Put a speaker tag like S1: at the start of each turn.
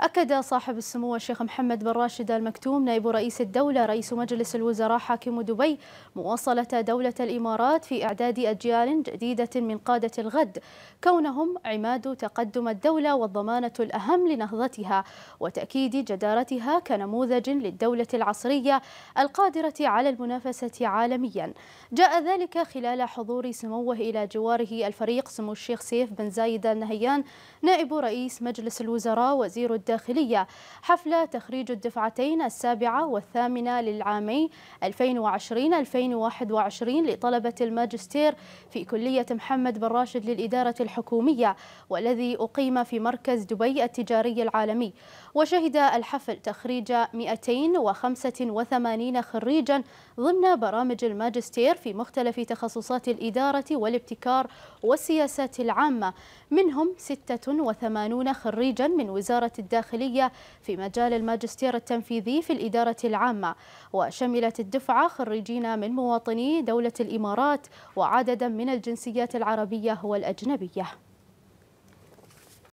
S1: أكد صاحب السمو الشيخ محمد بن راشد المكتوم نائب رئيس الدولة رئيس مجلس الوزراء حاكم دبي مواصلة دولة الإمارات في إعداد أجيال جديدة من قادة الغد كونهم عماد تقدم الدولة والضمانة الأهم لنهضتها وتأكيد جدارتها كنموذج للدولة العصرية القادرة على المنافسة عالميا جاء ذلك خلال حضور سموه إلى جواره الفريق سمو الشيخ سيف بن زايد النهيان نائب رئيس مجلس الوزراء وزير الداخلية حفل تخريج الدفعتين السابعة والثامنة للعامي 2020-2021 لطلبة الماجستير في كلية محمد بن راشد للإدارة الحكومية والذي أقيم في مركز دبي التجاري العالمي وشهد الحفل تخريج 285 خريجا ضمن برامج الماجستير في مختلف تخصصات الإدارة والابتكار والسياسات العامة منهم 86 خريجا من وزارة الداخلية الداخلية في مجال الماجستير التنفيذي في الإدارة العامة وشملت الدفعة خريجين من مواطني دولة الإمارات وعددا من الجنسيات العربية والأجنبية